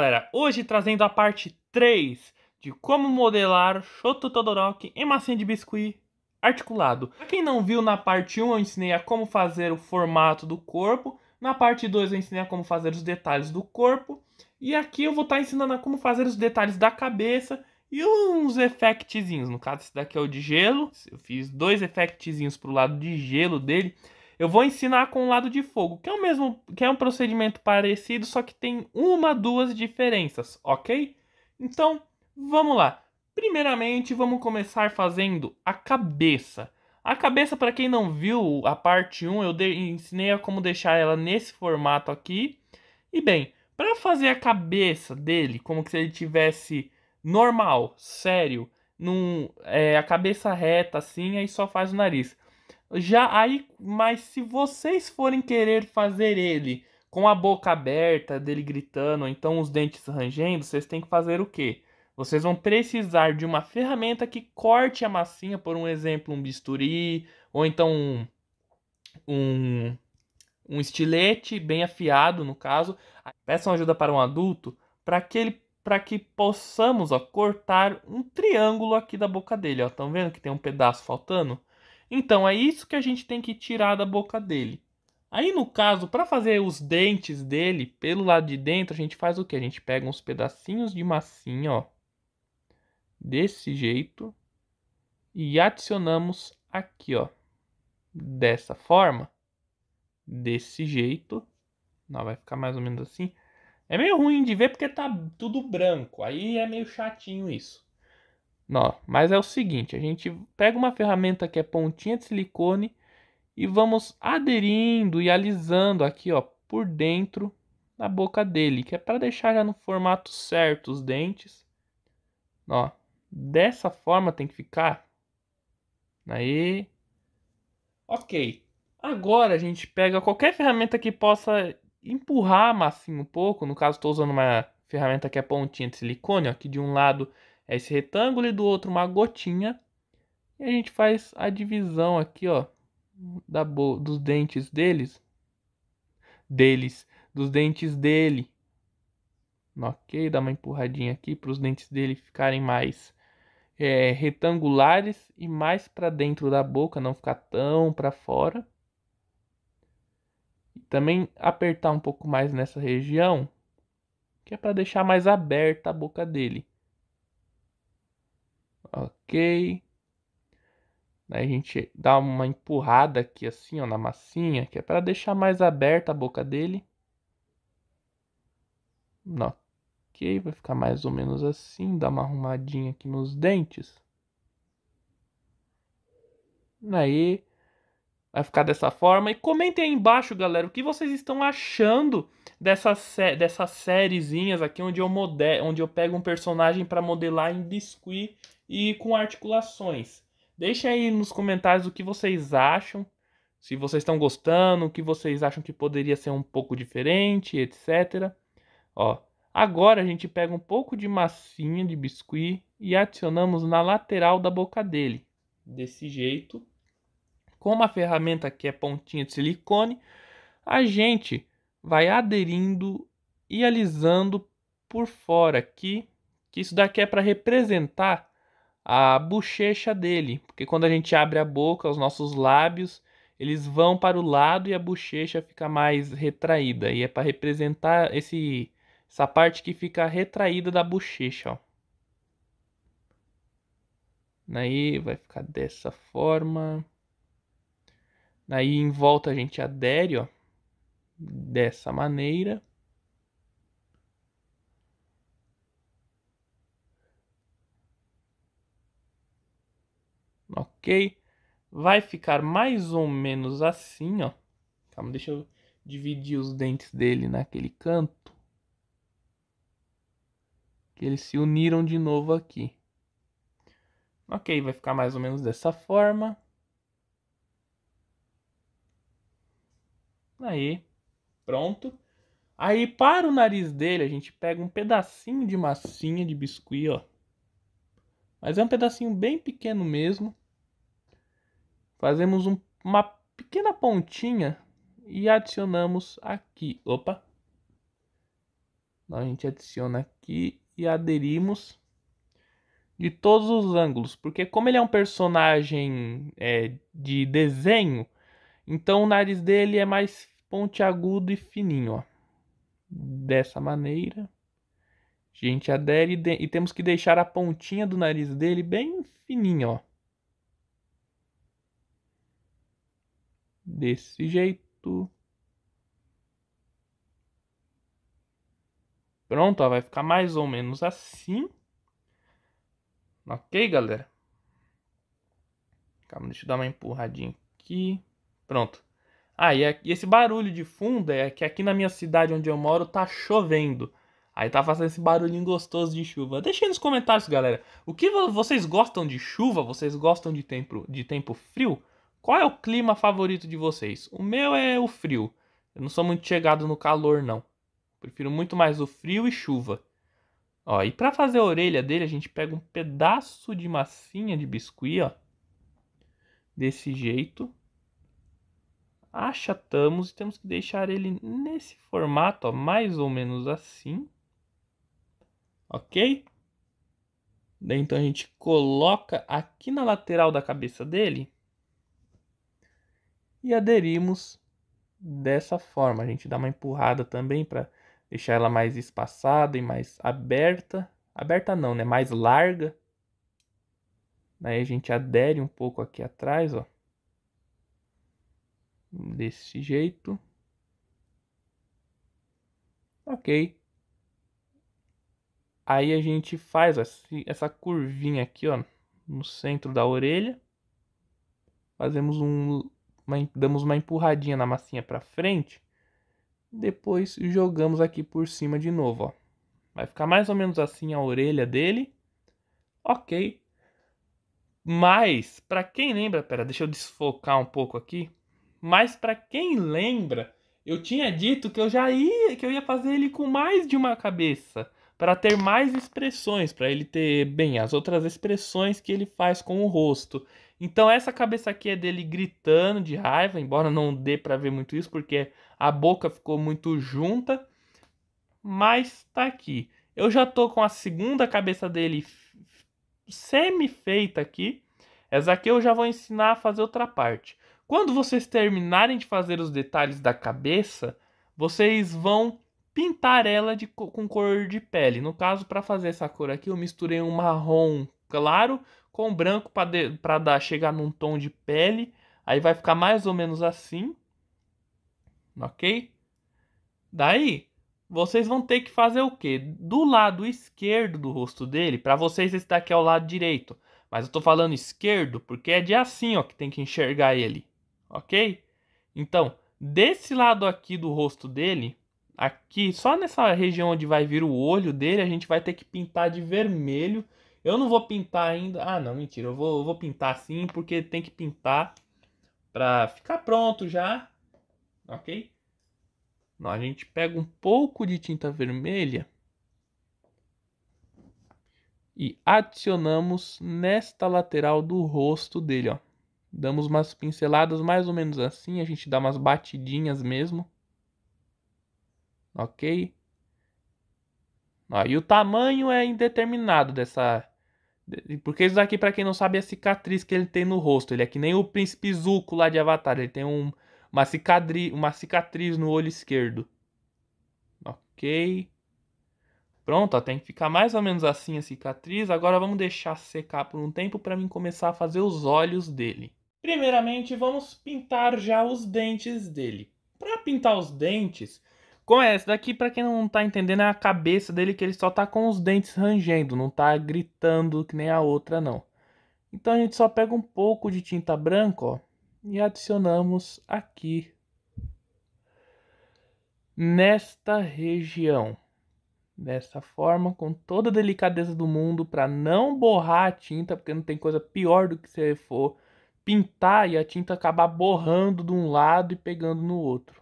galera, hoje trazendo a parte 3 de como modelar Shoto Todoroki em massinha de biscuit articulado. Pra quem não viu, na parte 1 eu ensinei a como fazer o formato do corpo, na parte 2 eu ensinei a como fazer os detalhes do corpo, e aqui eu vou estar tá ensinando a como fazer os detalhes da cabeça e uns efectezinhos. No caso, esse daqui é o de gelo, eu fiz dois efectezinhos pro lado de gelo dele, eu vou ensinar com o lado de fogo, que é o mesmo, que é um procedimento parecido, só que tem uma, duas diferenças, ok? Então, vamos lá. Primeiramente, vamos começar fazendo a cabeça. A cabeça, para quem não viu a parte 1, eu ensinei a como deixar ela nesse formato aqui. E bem, para fazer a cabeça dele, como se ele tivesse normal, sério, num, é, a cabeça reta assim, aí só faz o nariz. Já aí, mas se vocês forem querer fazer ele com a boca aberta, dele gritando, ou então os dentes rangendo, vocês têm que fazer o quê? Vocês vão precisar de uma ferramenta que corte a massinha, por um exemplo, um bisturi, ou então um, um, um estilete bem afiado, no caso. Peçam ajuda para um adulto para que ele para que possamos ó, cortar um triângulo aqui da boca dele. Estão vendo que tem um pedaço faltando? Então é isso que a gente tem que tirar da boca dele. Aí no caso, para fazer os dentes dele pelo lado de dentro, a gente faz o que? A gente pega uns pedacinhos de massinha, ó, desse jeito, e adicionamos aqui, ó, dessa forma, desse jeito. Não, vai ficar mais ou menos assim. É meio ruim de ver porque tá tudo branco. Aí é meio chatinho isso. Não, mas é o seguinte, a gente pega uma ferramenta que é pontinha de silicone e vamos aderindo e alisando aqui, ó, por dentro da boca dele, que é para deixar já no formato certo os dentes. Ó, dessa forma tem que ficar. Aí. OK. Agora a gente pega qualquer ferramenta que possa empurrar a massinha um pouco, no caso estou usando uma ferramenta que é pontinha de silicone, ó, que de um lado é esse retângulo e do outro uma gotinha. E a gente faz a divisão aqui, ó, da dos dentes deles, deles, dos dentes dele. Ok, dá uma empurradinha aqui para os dentes dele ficarem mais é, retangulares e mais para dentro da boca, não ficar tão para fora. E também apertar um pouco mais nessa região, que é para deixar mais aberta a boca dele. Ok. Aí a gente dá uma empurrada aqui assim, ó, na massinha, que é para deixar mais aberta a boca dele. Ok, vai ficar mais ou menos assim, dá uma arrumadinha aqui nos dentes. Aí vai ficar dessa forma. E comentem aí embaixo, galera, o que vocês estão achando dessas, sé dessas sériezinhas aqui, onde eu, mode onde eu pego um personagem para modelar em biscuit e com articulações. Deixem aí nos comentários o que vocês acham, se vocês estão gostando, o que vocês acham que poderia ser um pouco diferente, etc. Ó, agora a gente pega um pouco de massinha de biscuit e adicionamos na lateral da boca dele. Desse jeito com uma ferramenta que é pontinha de silicone, a gente vai aderindo e alisando por fora aqui, que isso daqui é para representar a bochecha dele, porque quando a gente abre a boca, os nossos lábios, eles vão para o lado e a bochecha fica mais retraída, e é para representar esse essa parte que fica retraída da bochecha, ó. Aí vai ficar dessa forma. Aí em volta a gente adere, ó, dessa maneira. Ok? Vai ficar mais ou menos assim, ó. Calma, deixa eu dividir os dentes dele naquele canto. Que eles se uniram de novo aqui. Ok, vai ficar mais ou menos dessa forma. Aí, pronto. Aí, para o nariz dele, a gente pega um pedacinho de massinha de biscuit, ó. Mas é um pedacinho bem pequeno mesmo. Fazemos um, uma pequena pontinha e adicionamos aqui. Opa! A gente adiciona aqui e aderimos de todos os ângulos. Porque como ele é um personagem é, de desenho, então o nariz dele é mais pontiagudo e fininho, ó. Dessa maneira. A gente adere e, de... e temos que deixar a pontinha do nariz dele bem fininha, ó. Desse jeito. Pronto, ó, vai ficar mais ou menos assim. Ok, galera? Calma, deixa eu dar uma empurradinha aqui. Pronto. Ah, é, e, esse barulho de fundo é que aqui na minha cidade onde eu moro tá chovendo. Aí tá fazendo esse barulhinho gostoso de chuva. aí nos comentários, galera. O que vocês gostam de chuva? Vocês gostam de tempo, de tempo frio? Qual é o clima favorito de vocês? O meu é o frio. Eu não sou muito chegado no calor, não. Prefiro muito mais o frio e chuva. Ó, e para fazer a orelha dele, a gente pega um pedaço de massinha de biscuit, ó. Desse jeito achatamos e temos que deixar ele nesse formato, ó, mais ou menos assim. Ok? Daí, então a gente coloca aqui na lateral da cabeça dele e aderimos dessa forma. A gente dá uma empurrada também para deixar ela mais espaçada e mais aberta. Aberta não, né? Mais larga. Daí a gente adere um pouco aqui atrás, ó desse jeito. Ok. Aí a gente faz essa curvinha aqui, ó, no centro da orelha. Fazemos um, uma, damos uma empurradinha na massinha para frente. Depois jogamos aqui por cima de novo, ó. Vai ficar mais ou menos assim a orelha dele. Ok. Mas, para quem lembra, pera, deixa eu desfocar um pouco aqui. Mas para quem lembra, eu tinha dito que eu já ia, que eu ia fazer ele com mais de uma cabeça, para ter mais expressões, para ele ter bem as outras expressões que ele faz com o rosto. Então essa cabeça aqui é dele gritando de raiva, embora não dê para ver muito isso porque a boca ficou muito junta, mas tá aqui. Eu já tô com a segunda cabeça dele semi feita aqui. Essa aqui eu já vou ensinar a fazer outra parte. Quando vocês terminarem de fazer os detalhes da cabeça, vocês vão pintar ela de, com cor de pele. No caso, para fazer essa cor aqui, eu misturei um marrom claro com branco para dar chegar num tom de pele. Aí vai ficar mais ou menos assim. Ok? Daí, vocês vão ter que fazer o quê? Do lado esquerdo do rosto dele, para vocês esse daqui é o lado direito. Mas eu tô falando esquerdo porque é de assim, ó, que tem que enxergar ele ok? Então, desse lado aqui do rosto dele, aqui, só nessa região onde vai vir o olho dele, a gente vai ter que pintar de vermelho. Eu não vou pintar ainda. Ah, não, mentira. Eu vou, eu vou pintar assim, porque tem que pintar pra ficar pronto já, ok? Não, a gente pega um pouco de tinta vermelha e adicionamos nesta lateral do rosto dele, ó. Damos umas pinceladas mais ou menos assim, a gente dá umas batidinhas mesmo. Ok? Ó, e o tamanho é indeterminado dessa... Porque isso daqui, para quem não sabe, é a cicatriz que ele tem no rosto. Ele é que nem o príncipe Zuko lá de Avatar. Ele tem um, uma, cicadri... uma cicatriz no olho esquerdo. Ok. Pronto, ó, tem que ficar mais ou menos assim a cicatriz. Agora vamos deixar secar por um tempo para mim começar a fazer os olhos dele. Primeiramente, vamos pintar já os dentes dele. Para pintar os dentes, com essa daqui, para quem não tá entendendo, é a cabeça dele que ele só tá com os dentes rangendo, não tá gritando que nem a outra não. Então a gente só pega um pouco de tinta branca, ó, e adicionamos aqui nesta região. Dessa forma, com toda a delicadeza do mundo, para não borrar a tinta, porque não tem coisa pior do que você for pintar e a tinta acabar borrando de um lado e pegando no outro.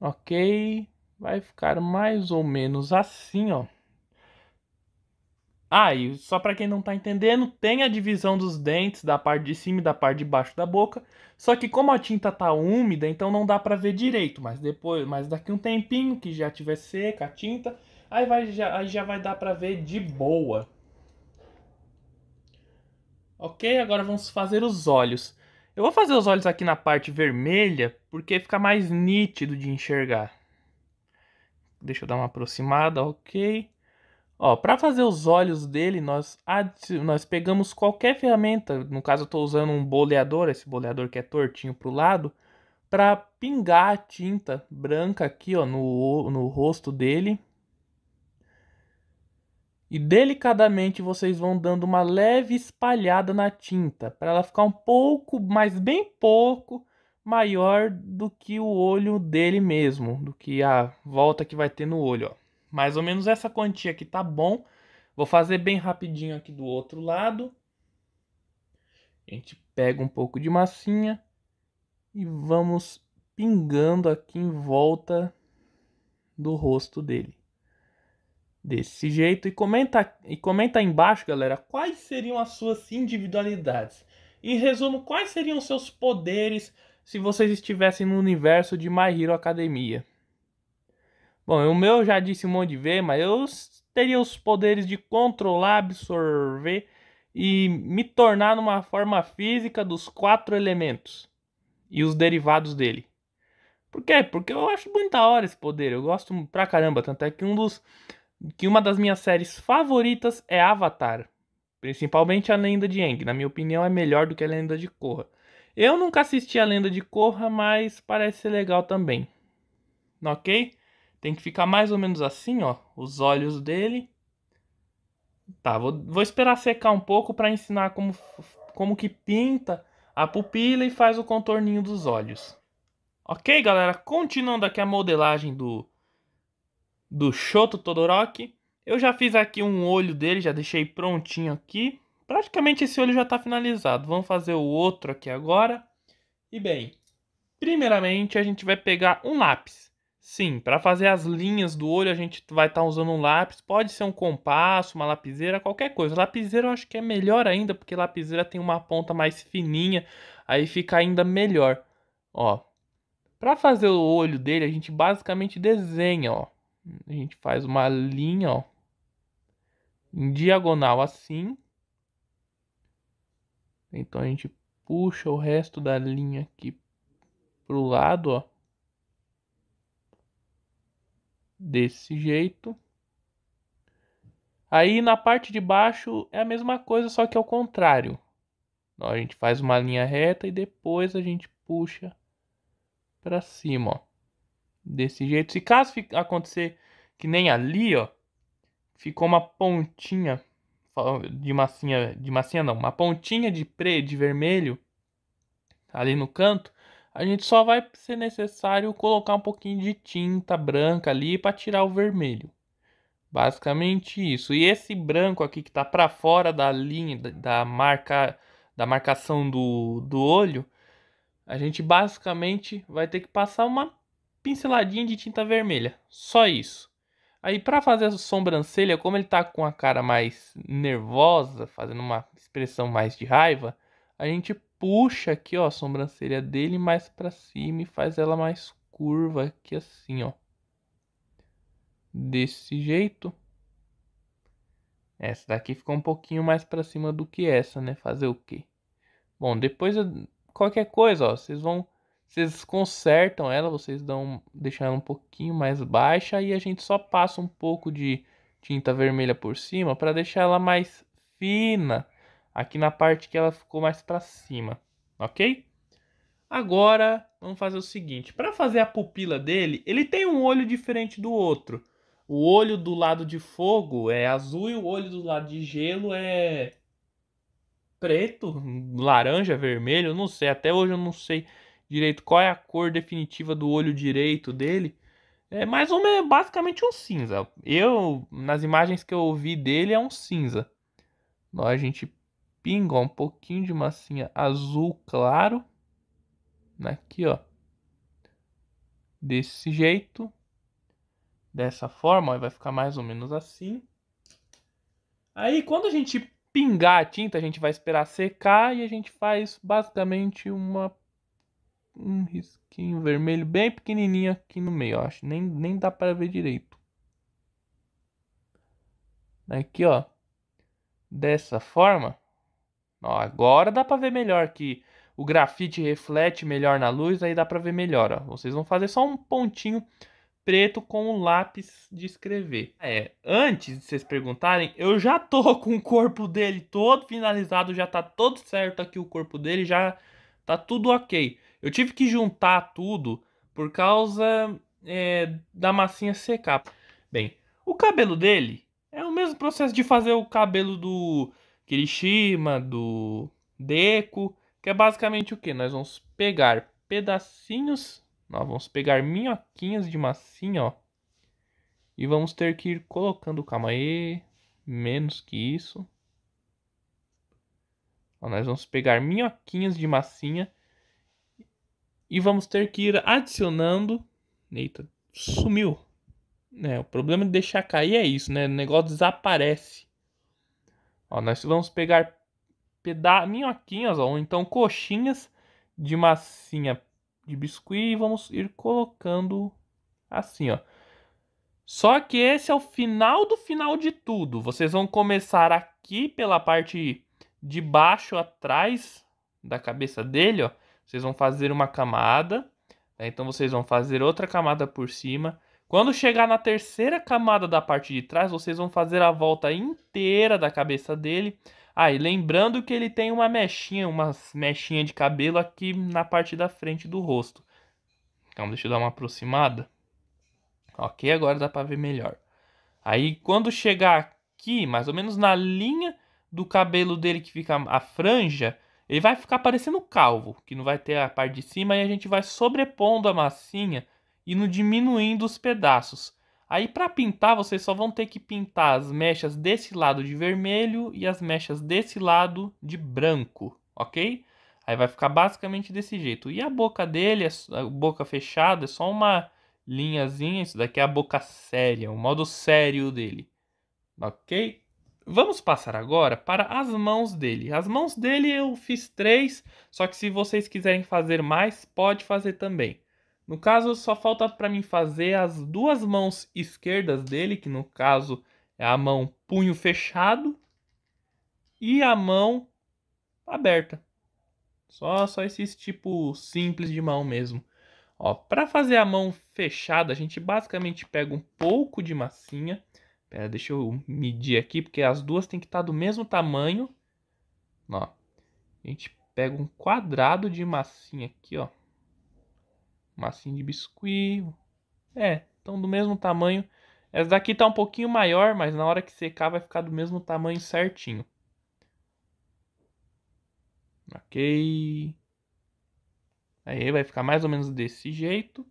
Ok? Vai ficar mais ou menos assim, ó. Ah, e só para quem não tá entendendo, tem a divisão dos dentes da parte de cima e da parte de baixo da boca. Só que como a tinta tá úmida, então não dá para ver direito, mas depois, mas daqui um tempinho que já tiver seca a tinta, aí vai já, aí já vai dar para ver de boa. Ok, agora vamos fazer os olhos. Eu vou fazer os olhos aqui na parte vermelha, porque fica mais nítido de enxergar. Deixa eu dar uma aproximada, ok. Ó, para fazer os olhos dele, nós, nós pegamos qualquer ferramenta. No caso, eu estou usando um boleador, esse boleador que é tortinho para o lado, para pingar a tinta branca aqui ó, no, no rosto dele e delicadamente vocês vão dando uma leve espalhada na tinta, para ela ficar um pouco, mas bem pouco, maior do que o olho dele mesmo, do que a volta que vai ter no olho. Ó. Mais ou menos essa quantia aqui tá bom. Vou fazer bem rapidinho aqui do outro lado. A gente pega um pouco de massinha e vamos pingando aqui em volta do rosto dele desse jeito. E comenta, e comenta aí embaixo, galera, quais seriam as suas individualidades. E resumo, quais seriam os seus poderes se vocês estivessem no universo de My Hero Academia. Bom, o meu já disse um monte de vez, mas eu teria os poderes de controlar, absorver e me tornar numa forma física dos quatro elementos e os derivados dele. Por quê? Porque eu acho muito da hora esse poder, eu gosto pra caramba. Tanto é que um dos que uma das minhas séries favoritas é Avatar. Principalmente a Lenda de Aang. Na minha opinião, é melhor do que a Lenda de Korra. Eu nunca assisti a Lenda de Korra, mas parece ser legal também. Ok? Tem que ficar mais ou menos assim, ó. Os olhos dele. Tá, vou, vou esperar secar um pouco para ensinar como, como que pinta a pupila e faz o contorninho dos olhos. Ok, galera? Continuando aqui a modelagem do, do Shoto Todoroki. Eu já fiz aqui um olho dele, já deixei prontinho aqui. Praticamente esse olho já está finalizado. Vamos fazer o outro aqui agora. E bem, primeiramente a gente vai pegar um lápis. Sim, para fazer as linhas do olho a gente vai estar tá usando um lápis. Pode ser um compasso, uma lapiseira, qualquer coisa. Lapiseira eu acho que é melhor ainda, porque lapiseira tem uma ponta mais fininha. Aí fica ainda melhor. Ó, para fazer o olho dele a gente basicamente desenha, ó. A gente faz uma linha, ó, em diagonal assim. Então a gente puxa o resto da linha aqui pro lado, ó. Desse jeito. Aí na parte de baixo é a mesma coisa, só que ao contrário. Ó, a gente faz uma linha reta e depois a gente puxa para cima, ó desse jeito. Se caso acontecer que nem ali, ó, ficou uma pontinha de massinha, de massinha não, uma pontinha de pre, de vermelho ali no canto, a gente só vai ser necessário colocar um pouquinho de tinta branca ali para tirar o vermelho. Basicamente isso. E esse branco aqui que tá para fora da linha da marca da marcação do, do olho, a gente basicamente vai ter que passar uma pinceladinha de tinta vermelha, só isso. Aí para fazer a sobrancelha, como ele tá com a cara mais nervosa, fazendo uma expressão mais de raiva, a gente puxa aqui, ó, a sobrancelha dele mais para cima e faz ela mais curva aqui assim, ó. Desse jeito. Essa daqui ficou um pouquinho mais para cima do que essa, né? Fazer o quê? Bom, depois eu... qualquer coisa, ó, vocês vão vocês consertam ela, vocês dão, deixam ela um pouquinho mais baixa e a gente só passa um pouco de tinta vermelha por cima para deixar ela mais fina aqui na parte que ela ficou mais para cima, ok? Agora vamos fazer o seguinte, para fazer a pupila dele, ele tem um olho diferente do outro. O olho do lado de fogo é azul e o olho do lado de gelo é preto, laranja, vermelho, não sei, até hoje eu não sei direito, qual é a cor definitiva do olho direito dele. É mais ou menos basicamente um cinza. Eu, nas imagens que eu vi dele, é um cinza. A gente pinga um pouquinho de massinha azul claro. Né, aqui, ó. Desse jeito. Dessa forma, ó, vai ficar mais ou menos assim. Aí, quando a gente pingar a tinta, a gente vai esperar secar e a gente faz basicamente uma um risquinho vermelho bem pequenininho aqui no meio, acho. Nem, nem dá para ver direito. Aqui, ó. Dessa forma. Ó, agora dá para ver melhor que o grafite reflete melhor na luz, aí dá para ver melhor, ó. Vocês vão fazer só um pontinho preto com o lápis de escrever. É, antes de vocês perguntarem, eu já tô com o corpo dele todo finalizado, já tá todo certo aqui o corpo dele, já tá tudo ok. Eu tive que juntar tudo por causa é, da massinha secar. Bem, o cabelo dele é o mesmo processo de fazer o cabelo do Kirishima, do Deco, que é basicamente o que? Nós vamos pegar pedacinhos, nós vamos pegar minhoquinhas de massinha, ó. E vamos ter que ir colocando, calma aí, menos que isso. Ó, nós vamos pegar minhoquinhas de massinha e vamos ter que ir adicionando. Eita, sumiu. É, o problema de deixar cair é isso, né? O negócio desaparece. Ó, nós vamos pegar peda minhoquinhas, ó, ou então coxinhas de massinha de biscuit e vamos ir colocando assim, ó. Só que esse é o final do final de tudo. Vocês vão começar aqui pela parte de baixo atrás da cabeça dele, ó. Vocês vão fazer uma camada, né? então vocês vão fazer outra camada por cima. Quando chegar na terceira camada da parte de trás, vocês vão fazer a volta inteira da cabeça dele. Aí, ah, lembrando que ele tem uma mechinha, umas mechinha de cabelo aqui na parte da frente do rosto. Então, deixa eu dar uma aproximada. Ok, agora dá para ver melhor. Aí, quando chegar aqui, mais ou menos na linha do cabelo dele que fica a franja, ele vai ficar parecendo calvo, que não vai ter a parte de cima, e a gente vai sobrepondo a massinha e no diminuindo os pedaços. Aí para pintar, vocês só vão ter que pintar as mechas desse lado de vermelho e as mechas desse lado de branco, ok? Aí vai ficar basicamente desse jeito. E a boca dele, é a boca fechada, é só uma linhazinha. Isso daqui é a boca séria, o modo sério dele, ok? Vamos passar agora para as mãos dele. As mãos dele eu fiz três, só que se vocês quiserem fazer mais, pode fazer também. No caso, só falta para mim fazer as duas mãos esquerdas dele, que no caso é a mão punho fechado e a mão aberta. Só, só esses tipo simples de mão mesmo. Ó, para fazer a mão fechada, a gente basicamente pega um pouco de massinha Pera, é, deixa eu medir aqui, porque as duas tem que estar tá do mesmo tamanho. Ó, a gente pega um quadrado de massinha aqui, ó. Massinha de biscuit. É, estão do mesmo tamanho. Essa daqui tá um pouquinho maior, mas na hora que secar vai ficar do mesmo tamanho certinho. Ok. Aí vai ficar mais ou menos desse jeito.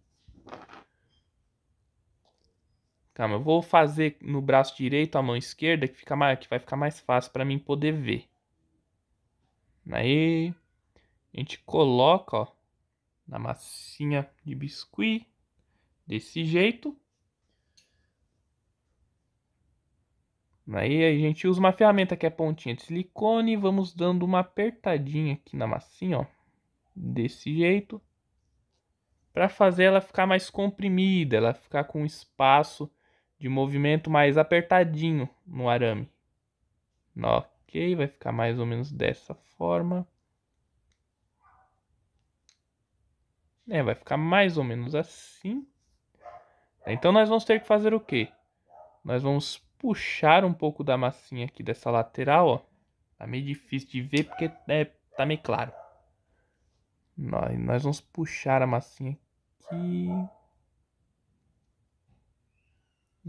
Calma, eu vou fazer no braço direito a mão esquerda, que, fica mais, que vai ficar mais fácil para mim poder ver. Aí, a gente coloca, ó, na massinha de biscuit, desse jeito. Aí a gente usa uma ferramenta que é pontinha de silicone, vamos dando uma apertadinha aqui na massinha, ó, desse jeito, para fazer ela ficar mais comprimida, ela ficar com espaço de movimento mais apertadinho no arame. Ok, vai ficar mais ou menos dessa forma. É, vai ficar mais ou menos assim. Então nós vamos ter que fazer o quê? Nós vamos puxar um pouco da massinha aqui dessa lateral, ó. Tá meio difícil de ver porque é, tá meio claro. Nós, nós vamos puxar a massinha aqui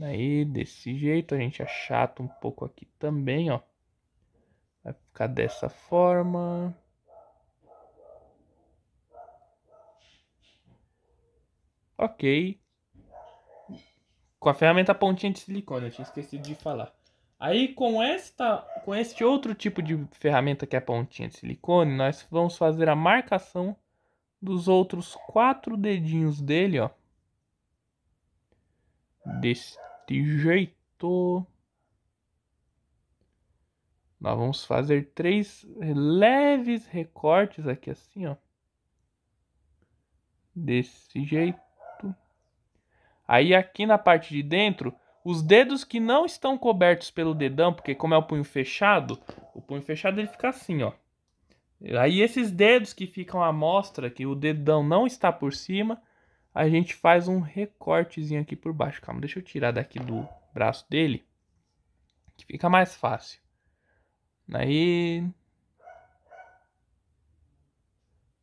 aí desse jeito, a gente achata é um pouco aqui também, ó. Vai ficar dessa forma. Ok. Com a ferramenta pontinha de silicone, eu tinha esquecido de falar. Aí com esta, com este outro tipo de ferramenta que é a pontinha de silicone, nós vamos fazer a marcação dos outros quatro dedinhos dele, ó deste jeito. Nós vamos fazer três leves recortes aqui assim, ó. Desse jeito. Aí aqui na parte de dentro, os dedos que não estão cobertos pelo dedão, porque como é o punho fechado, o punho fechado ele fica assim, ó. Aí esses dedos que ficam à mostra, que o dedão não está por cima, a gente faz um recortezinho aqui por baixo. Calma, deixa eu tirar daqui do braço dele, que fica mais fácil. Aí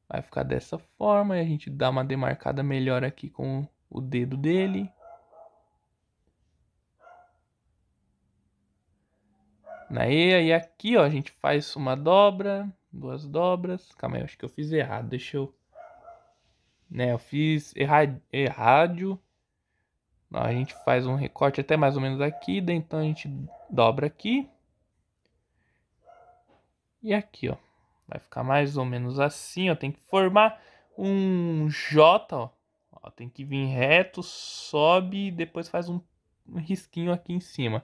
vai ficar dessa forma e a gente dá uma demarcada melhor aqui com o dedo dele. Aí, aí aqui ó, a gente faz uma dobra, duas dobras. Calma aí, acho que eu fiz errado. Deixa eu né, eu fiz errádio. A gente faz um recorte até mais ou menos aqui. Então a gente dobra aqui. E aqui, ó. Vai ficar mais ou menos assim, ó. Tem que formar um J, ó. ó tem que vir reto, sobe e depois faz um, um risquinho aqui em cima.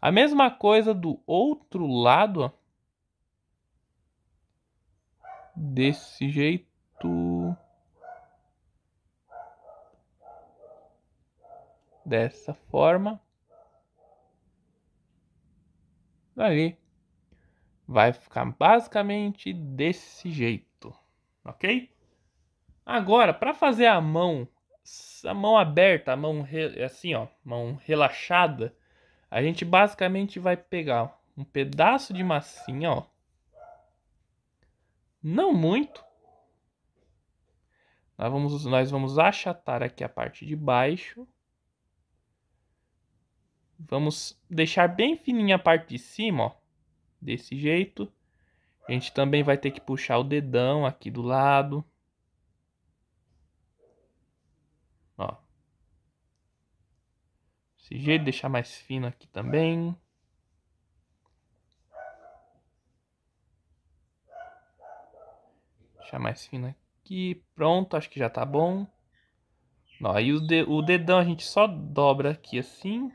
A mesma coisa do outro lado, ó. Desse jeito. dessa forma. Ali vai ficar basicamente desse jeito, ok? Agora, para fazer a mão, a mão aberta, a mão assim, ó, mão relaxada, a gente basicamente vai pegar um pedaço de massinha, ó, não muito. Nós vamos, nós vamos achatar aqui a parte de baixo. Vamos deixar bem fininha a parte de cima, ó. Desse jeito. A gente também vai ter que puxar o dedão aqui do lado. Ó. Desse jeito, deixar mais fino aqui também. Deixar mais fino aqui. Pronto, acho que já tá bom. Ó, aí o, de, o dedão a gente só dobra aqui assim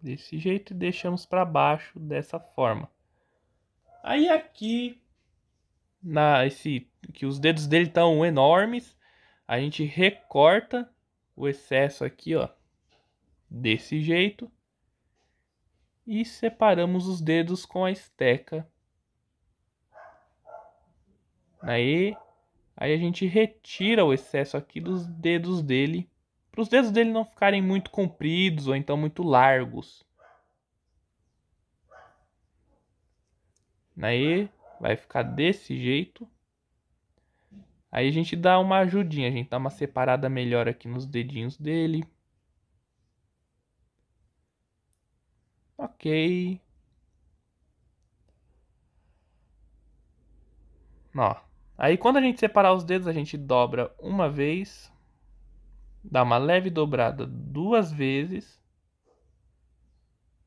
desse jeito e deixamos para baixo dessa forma. Aí aqui na esse que os dedos dele estão enormes, a gente recorta o excesso aqui, ó, desse jeito e separamos os dedos com a esteca. Aí, aí a gente retira o excesso aqui dos dedos dele para os dedos dele não ficarem muito compridos ou então muito largos. Aí vai ficar desse jeito. Aí a gente dá uma ajudinha, a gente dá uma separada melhor aqui nos dedinhos dele. Ok. Ó. Aí quando a gente separar os dedos, a gente dobra uma vez dá uma leve dobrada duas vezes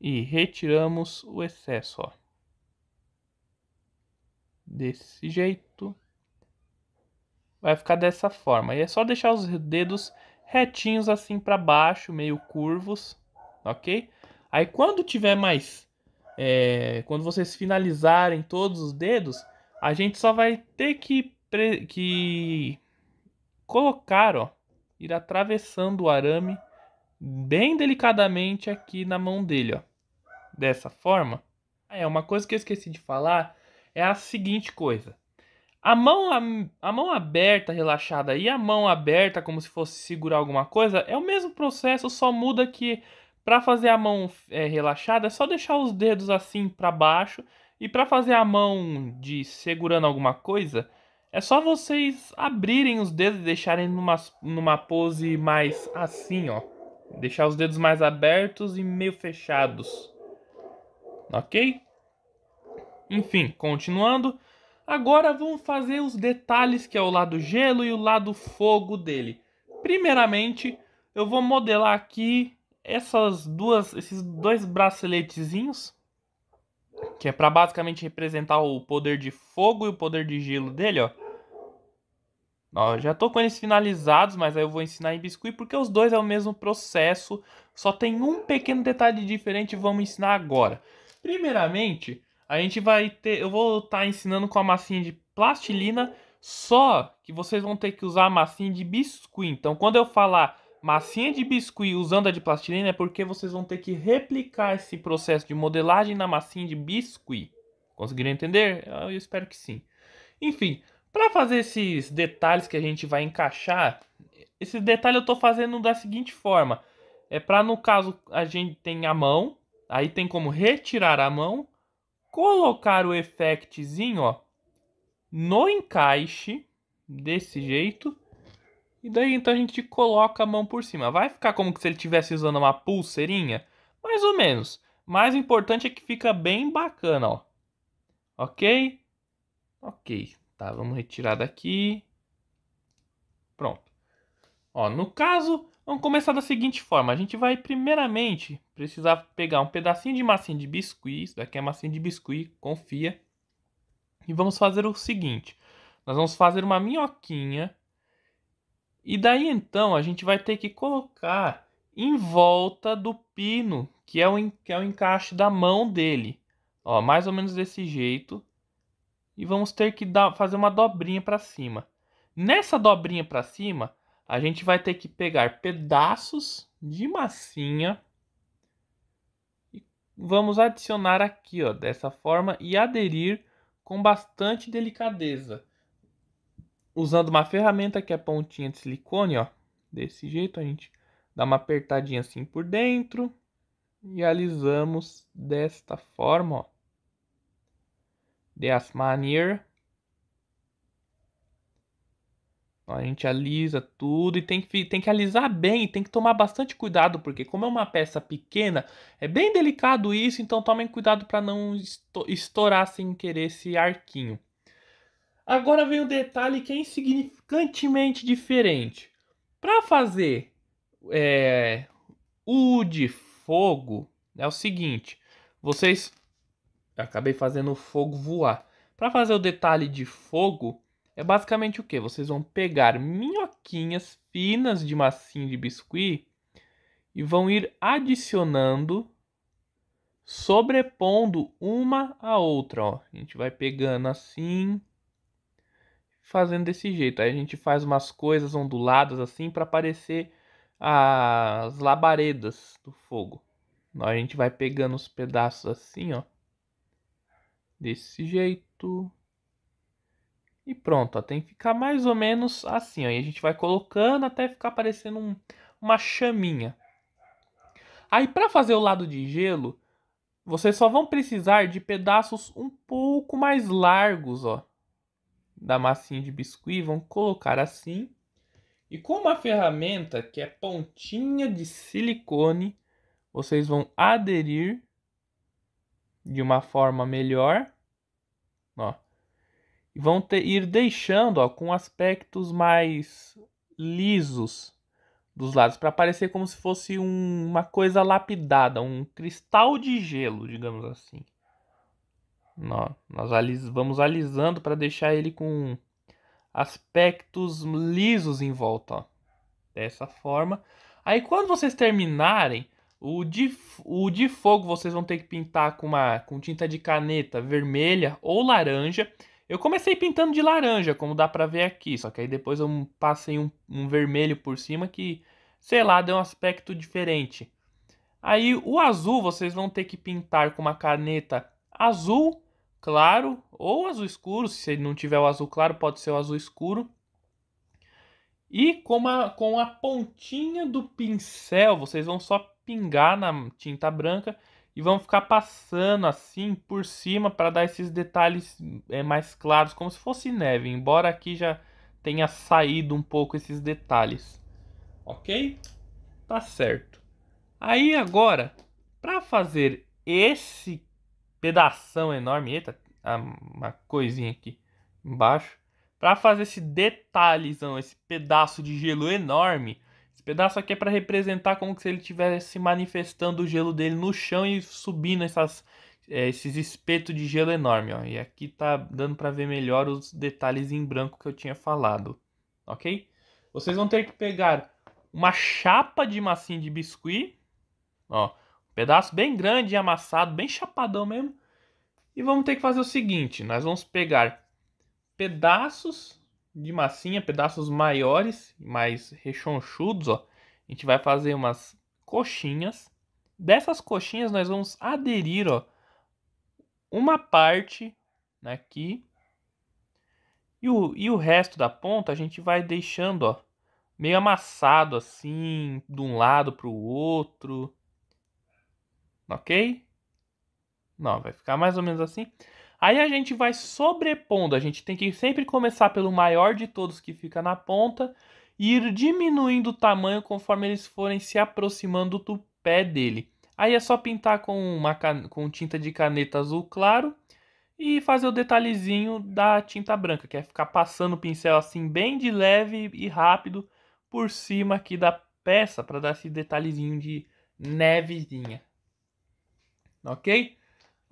e retiramos o excesso. Ó. Desse jeito. Vai ficar dessa forma. E é só deixar os dedos retinhos assim para baixo, meio curvos, ok? Aí quando tiver mais, é, quando vocês finalizarem todos os dedos, a gente só vai ter que, que colocar, ó, ir atravessando o arame bem delicadamente aqui na mão dele, ó. Dessa forma. É, uma coisa que eu esqueci de falar é a seguinte coisa. A mão, a, a mão aberta, relaxada e a mão aberta como se fosse segurar alguma coisa é o mesmo processo, só muda que para fazer a mão é, relaxada é só deixar os dedos assim para baixo e para fazer a mão de segurando alguma coisa é só vocês abrirem os dedos e deixarem numa, numa pose mais assim, ó. Deixar os dedos mais abertos e meio fechados. Ok? Enfim, continuando. Agora vamos fazer os detalhes que é o lado gelo e o lado fogo dele. Primeiramente, eu vou modelar aqui essas duas, esses dois braceletezinhos, que é para basicamente representar o poder de fogo e o poder de gelo dele, ó. Ó, já tô com eles finalizados, mas aí eu vou ensinar em biscuit porque os dois é o mesmo processo, só tem um pequeno detalhe diferente, vamos ensinar agora. Primeiramente, a gente vai ter, eu vou estar tá ensinando com a massinha de plastilina, só que vocês vão ter que usar a massinha de biscuit. Então, quando eu falar massinha de biscuit usando a de plastilina, é porque vocês vão ter que replicar esse processo de modelagem na massinha de biscuit. Conseguiram entender? Eu espero que sim. Enfim, para fazer esses detalhes que a gente vai encaixar, esse detalhe eu estou fazendo da seguinte forma. É para no caso a gente tem a mão, aí tem como retirar a mão, colocar o effectzinho, ó, no encaixe desse jeito. E daí então a gente coloca a mão por cima. Vai ficar como se ele estivesse usando uma pulseirinha, mais ou menos. Mas o importante é que fica bem bacana, ó. OK? OK. Tá, vamos retirar daqui. Pronto. Ó, no caso, vamos começar da seguinte forma. A gente vai primeiramente precisar pegar um pedacinho de massinha de biscuit. Isso daqui é massinha de biscuit, confia. E vamos fazer o seguinte. Nós vamos fazer uma minhoquinha. E daí então a gente vai ter que colocar em volta do pino, que é o, que é o encaixe da mão dele. Ó, mais ou menos desse jeito e vamos ter que dar, fazer uma dobrinha para cima. Nessa dobrinha para cima, a gente vai ter que pegar pedaços de massinha e vamos adicionar aqui, ó, dessa forma e aderir com bastante delicadeza. Usando uma ferramenta que é a pontinha de silicone, ó, desse jeito a gente dá uma apertadinha assim por dentro e alisamos desta forma, ó. Death Manier. Então, a gente alisa tudo e tem que, tem que alisar bem, tem que tomar bastante cuidado, porque como é uma peça pequena, é bem delicado isso, então tomem cuidado para não estourar sem querer esse arquinho. Agora vem um detalhe que é insignificantemente diferente. Para fazer é, de fogo, é o seguinte: vocês eu acabei fazendo o fogo voar. Para fazer o detalhe de fogo, é basicamente o que? Vocês vão pegar minhoquinhas finas de massinha de biscuit e vão ir adicionando, sobrepondo uma a outra. Ó. A gente vai pegando assim, fazendo desse jeito. Aí a gente faz umas coisas onduladas assim para parecer as labaredas do fogo. A gente vai pegando os pedaços assim, ó desse jeito. E pronto, ó, tem que ficar mais ou menos assim, ó, e a gente vai colocando até ficar parecendo um, uma chaminha. Aí para fazer o lado de gelo, vocês só vão precisar de pedaços um pouco mais largos, ó, da massinha de biscuit, vão colocar assim. E com uma ferramenta que é pontinha de silicone, vocês vão aderir de uma forma melhor, ó, e vão ter, ir deixando ó, com aspectos mais lisos dos lados, para parecer como se fosse um, uma coisa lapidada, um cristal de gelo, digamos assim. Ó, nós alis, vamos alisando para deixar ele com aspectos lisos em volta, ó, dessa forma. Aí quando vocês terminarem, o de, o de fogo vocês vão ter que pintar com, uma, com tinta de caneta vermelha ou laranja. Eu comecei pintando de laranja, como dá pra ver aqui, só que aí depois eu passei um, um vermelho por cima que, sei lá, deu um aspecto diferente. Aí o azul vocês vão ter que pintar com uma caneta azul claro ou azul escuro, se não tiver o azul claro pode ser o azul escuro. E com a, com a pontinha do pincel vocês vão só pingar na tinta branca e vamos ficar passando assim por cima para dar esses detalhes é, mais claros, como se fosse neve, embora aqui já tenha saído um pouco esses detalhes. Ok? Tá certo. Aí agora, para fazer esse pedaço enorme, eita, uma coisinha aqui embaixo, para fazer esse detalhezão, esse pedaço de gelo enorme, pedaço aqui é para representar como se ele estivesse manifestando o gelo dele no chão e subindo essas, é, esses espetos de gelo enorme. Ó. E aqui tá dando para ver melhor os detalhes em branco que eu tinha falado, ok? Vocês vão ter que pegar uma chapa de massinha de biscuit, ó, um pedaço bem grande, amassado, bem chapadão mesmo. E vamos ter que fazer o seguinte, nós vamos pegar pedaços de massinha, pedaços maiores, mais rechonchudos, ó. A gente vai fazer umas coxinhas. Dessas coxinhas nós vamos aderir, ó, uma parte né, aqui. E o, e o resto da ponta a gente vai deixando, ó, meio amassado assim, de um lado para o outro. Ok? Não, vai ficar mais ou menos assim. Aí a gente vai sobrepondo, a gente tem que sempre começar pelo maior de todos que fica na ponta e ir diminuindo o tamanho conforme eles forem se aproximando do pé dele. Aí é só pintar com, uma com tinta de caneta azul claro e fazer o detalhezinho da tinta branca, que é ficar passando o pincel assim bem de leve e rápido por cima aqui da peça para dar esse detalhezinho de nevezinha. OK?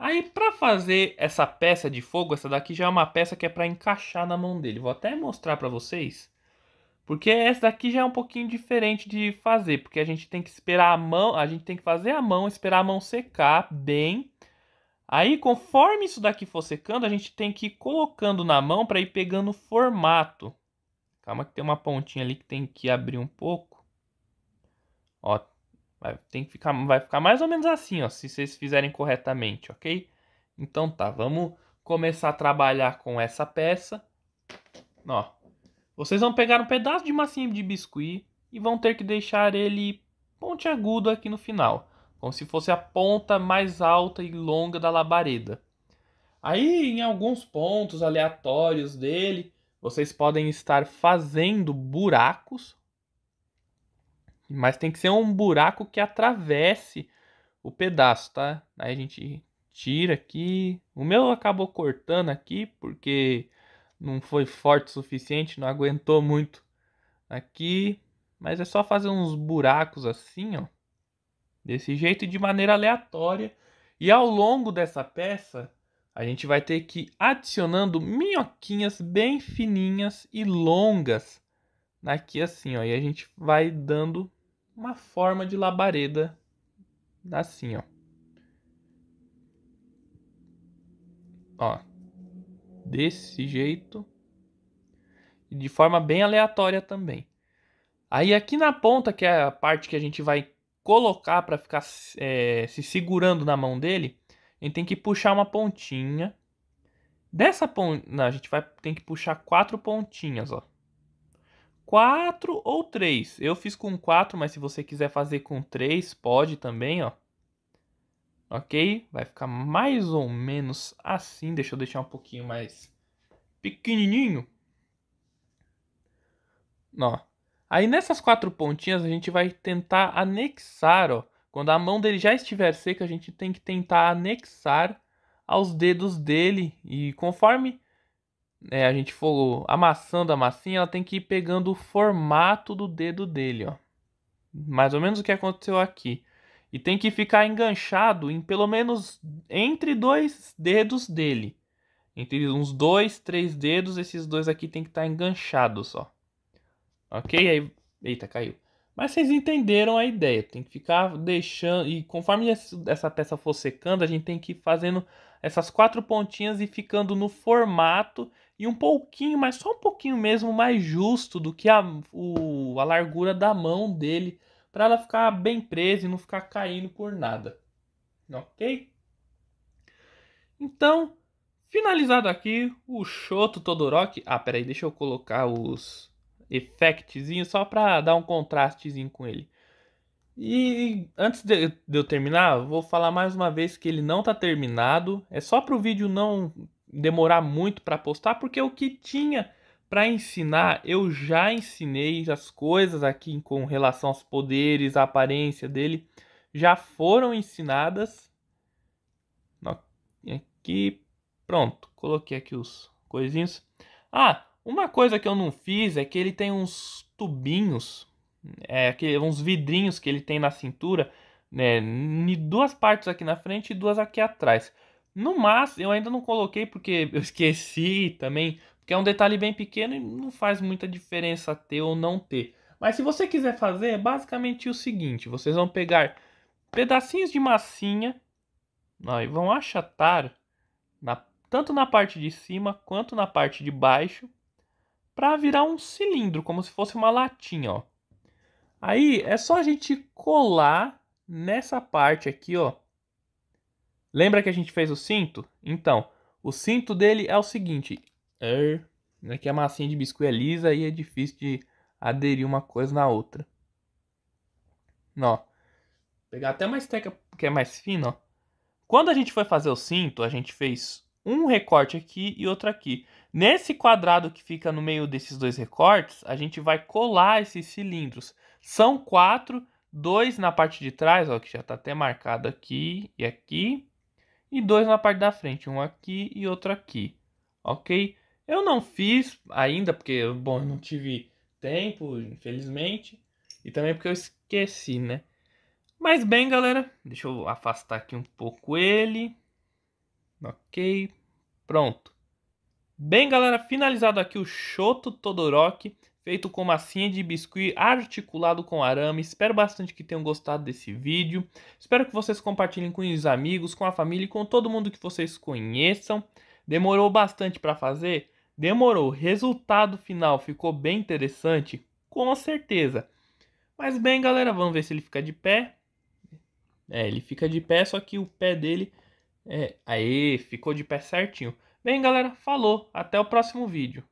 Aí para fazer essa peça de fogo, essa daqui já é uma peça que é para encaixar na mão dele. Vou até mostrar para vocês. Porque essa daqui já é um pouquinho diferente de fazer, porque a gente tem que esperar a mão, a gente tem que fazer a mão, esperar a mão secar bem. Aí, conforme isso daqui for secando, a gente tem que ir colocando na mão para ir pegando o formato. Calma que tem uma pontinha ali que tem que abrir um pouco. Ó, Vai, tem que ficar, vai ficar mais ou menos assim, ó, se vocês fizerem corretamente, ok? Então tá, vamos começar a trabalhar com essa peça. Ó, vocês vão pegar um pedaço de massinha de biscuit e vão ter que deixar ele pontiagudo aqui no final. Como se fosse a ponta mais alta e longa da labareda. Aí, em alguns pontos aleatórios dele, vocês podem estar fazendo buracos mas tem que ser um buraco que atravesse o pedaço, tá? Aí a gente tira aqui. O meu acabou cortando aqui porque não foi forte o suficiente, não aguentou muito aqui. Mas é só fazer uns buracos assim, ó. Desse jeito, e de maneira aleatória. E ao longo dessa peça, a gente vai ter que ir adicionando minhoquinhas bem fininhas e longas. Aqui assim, ó. E a gente vai dando uma forma de labareda assim, ó. Ó. Desse jeito. E de forma bem aleatória também. Aí aqui na ponta, que é a parte que a gente vai colocar para ficar é, se segurando na mão dele, a gente tem que puxar uma pontinha. Dessa ponta, a gente vai tem que puxar quatro pontinhas, ó. 4 ou 3. Eu fiz com 4, mas se você quiser fazer com 3, pode também, ó. Ok? Vai ficar mais ou menos assim. Deixa eu deixar um pouquinho mais pequenininho. Ó. Aí nessas quatro pontinhas a gente vai tentar anexar, ó. Quando a mão dele já estiver seca, a gente tem que tentar anexar aos dedos dele. E conforme né, a gente falou, amassando a massinha, ela tem que ir pegando o formato do dedo dele, ó. Mais ou menos o que aconteceu aqui. E tem que ficar enganchado em pelo menos entre dois dedos dele. Entre uns dois, três dedos, esses dois aqui tem que estar tá enganchados, ó. Ok? Aí... Eita, caiu. Mas vocês entenderam a ideia. Tem que ficar deixando. E conforme essa peça for secando, a gente tem que ir fazendo essas quatro pontinhas e ficando no formato e um pouquinho, mas só um pouquinho mesmo mais justo do que a, o, a largura da mão dele para ela ficar bem presa e não ficar caindo por nada. Ok? Então, finalizado aqui o Shoto Todoroki. Ah, peraí, deixa eu colocar os effectzinhos só para dar um contrastezinho com ele. E antes de eu terminar, vou falar mais uma vez que ele não tá terminado. É só para o vídeo não demorar muito para postar, porque o que tinha para ensinar, eu já ensinei as coisas aqui com relação aos poderes, a aparência dele, já foram ensinadas. Aqui, pronto, coloquei aqui os coisinhos. Ah, uma coisa que eu não fiz é que ele tem uns tubinhos, é, uns vidrinhos que ele tem na cintura, né, em duas partes aqui na frente e duas aqui atrás. No máximo, eu ainda não coloquei porque eu esqueci também, porque é um detalhe bem pequeno e não faz muita diferença ter ou não ter. Mas se você quiser fazer, é basicamente o seguinte: vocês vão pegar pedacinhos de massinha e vão achatar na, tanto na parte de cima quanto na parte de baixo para virar um cilindro, como se fosse uma latinha, ó. Aí é só a gente colar nessa parte aqui, ó Lembra que a gente fez o cinto? Então, o cinto dele é o seguinte. Er, né, é que a massinha de biscoito é lisa e é difícil de aderir uma coisa na outra. Ó. Pegar até uma esteca que é mais fina, ó. Quando a gente foi fazer o cinto, a gente fez um recorte aqui e outro aqui. Nesse quadrado que fica no meio desses dois recortes, a gente vai colar esses cilindros. São quatro, dois na parte de trás, ó, que já está até marcado aqui e aqui e dois na parte da frente, um aqui e outro aqui, ok? Eu não fiz ainda porque, bom, eu não tive tempo, infelizmente, e também porque eu esqueci, né? Mas bem, galera, deixa eu afastar aqui um pouco ele, ok? Pronto. Bem, galera, finalizado aqui o Shoto Todoroki feito com massinha de biscuit articulado com arame. Espero bastante que tenham gostado desse vídeo. Espero que vocês compartilhem com os amigos, com a família e com todo mundo que vocês conheçam. Demorou bastante para fazer? Demorou. Resultado final ficou bem interessante? Com certeza. Mas bem, galera, vamos ver se ele fica de pé. É, ele fica de pé, só que o pé dele... É, aí, ficou de pé certinho. Bem, galera, falou. Até o próximo vídeo.